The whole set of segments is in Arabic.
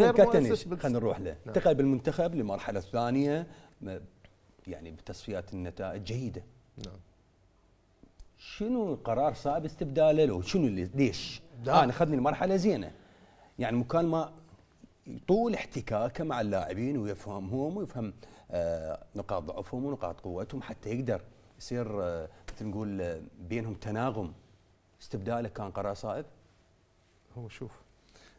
كتنش خلينا نروح له نعم. انتقل بالمنتخب للمرحله الثانيه يعني بتصفيات النتائج جيده نعم شنو القرار صعب استبداله لو شنو اللي ليش؟ انا اخذني المرحله زينه يعني مكان ما طول احتكاكه مع اللاعبين ويفهمهم ويفهم آه نقاط ضعفهم ونقاط قوتهم حتى يقدر يصير آه مثل نقول آه، بينهم تناغم استبداله كان قرار صائب هو شوف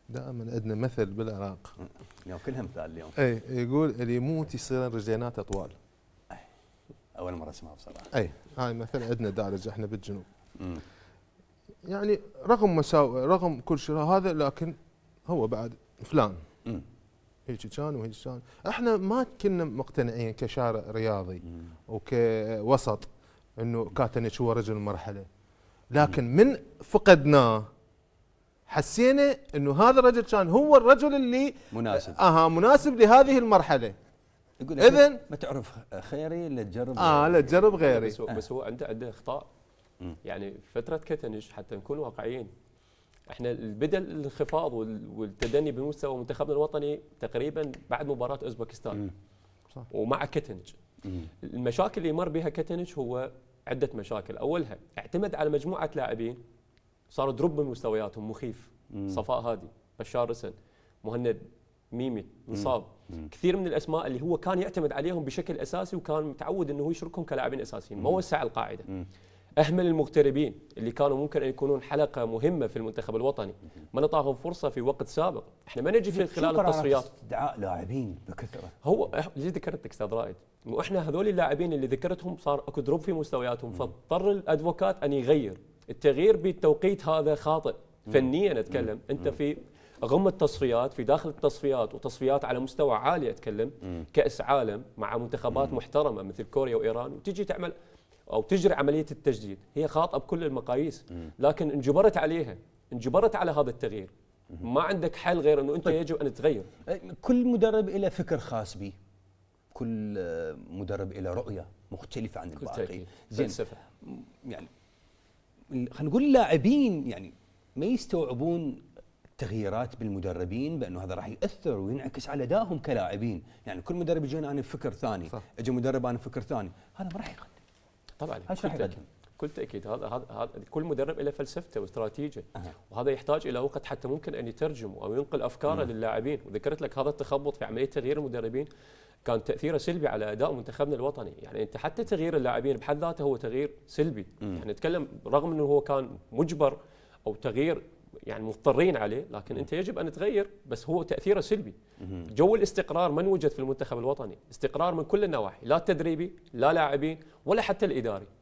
دائما عندنا مثل بالعراق اليوم نعم، كلها مثال اليوم اي يقول اللي يموت يصير رجليناته طوال اول مره اسمعها بصراحه اي هاي مثل عندنا دارج احنا بالجنوب مم. يعني رغم مساوئ رغم كل شيء هذا لكن هو بعد فلان هيك كان وهيك كان احنا ما كنا مقتنعين كشارع رياضي مم. وكوسط انه كاتنش هو رجل المرحله لكن من فقدناه حسينا انه هذا الرجل كان هو الرجل اللي مناسب اها مناسب لهذه المرحله يقول اذا ما تعرف خيري الا تجرب اه لا تجرب غيري بس هو, آه. بس هو عنده عنده اخطاء يعني فتره كتنش حتى نكون واقعيين احنا بدا الانخفاض والتدني بمستوى منتخبنا الوطني تقريبا بعد مباراه اوزبكستان صح. ومع كتنج المشاكل اللي مر بها كتنج هو عده مشاكل اولها اعتمد على مجموعه لاعبين صاروا دروب من مستوياتهم مخيف مم. صفاء هادي بشار رسل مهند ميمي نصاب مم. كثير من الاسماء اللي هو كان يعتمد عليهم بشكل اساسي وكان متعود انه هو يشركهم كلاعبين اساسيين ما وسع القاعده مم. اهمل المغتربين اللي كانوا ممكن ان يكونون حلقه مهمه في المنتخب الوطني ما نعطاهم فرصه في وقت سابق احنا ما نجي في خلال التصفيات استدعاء لاعبين بكثره هو ليش ذكرتك استاذ رائد انه احنا هذول اللاعبين اللي ذكرتهم صار اكو دروب في مستوياتهم فاضطر الادفوكات ان يغير التغيير بالتوقيت هذا خاطئ فنيا اتكلم انت في غم التصفيات في داخل التصفيات وتصفيات على مستوى عالي اتكلم كاس عالم مع منتخبات محترمه مثل كوريا وايران وتجي تعمل او تجري عمليه التجديد هي خاطئه بكل المقاييس لكن انجبرت عليها انجبرت على هذا التغيير ما عندك حل غير انه انت طيب. يجب ان تغير كل مدرب له فكر خاص به كل مدرب له رؤيه مختلفه عن الباقي زين يعني خلينا نقول اللاعبين يعني ما يستوعبون تغييرات بالمدربين بانه هذا راح ياثر وينعكس على ادائهم كلاعبين، يعني كل مدرب يجينا انا بفكر ثاني، اجى مدرب انا بفكر ثاني، هذا ما راح يقدم. طبعا كل تاكيد كل تاكيد هذا هذا كل مدرب له فلسفته واستراتيجيه أه. وهذا يحتاج الى وقت حتى ممكن ان يترجم او ينقل افكاره للاعبين وذكرت لك هذا التخبط في عمليه تغيير المدربين كان تاثيره سلبي على اداء منتخبنا الوطني يعني انت حتى تغيير اللاعبين بحد ذاته هو تغيير سلبي م. يعني نتكلم رغم انه هو كان مجبر او تغيير يعني مضطرين عليه لكن انت يجب ان تغير بس هو تاثيره سلبي جو الاستقرار من وجد في المنتخب الوطني استقرار من كل النواحي لا التدريبي لا لاعبين ولا حتى الاداري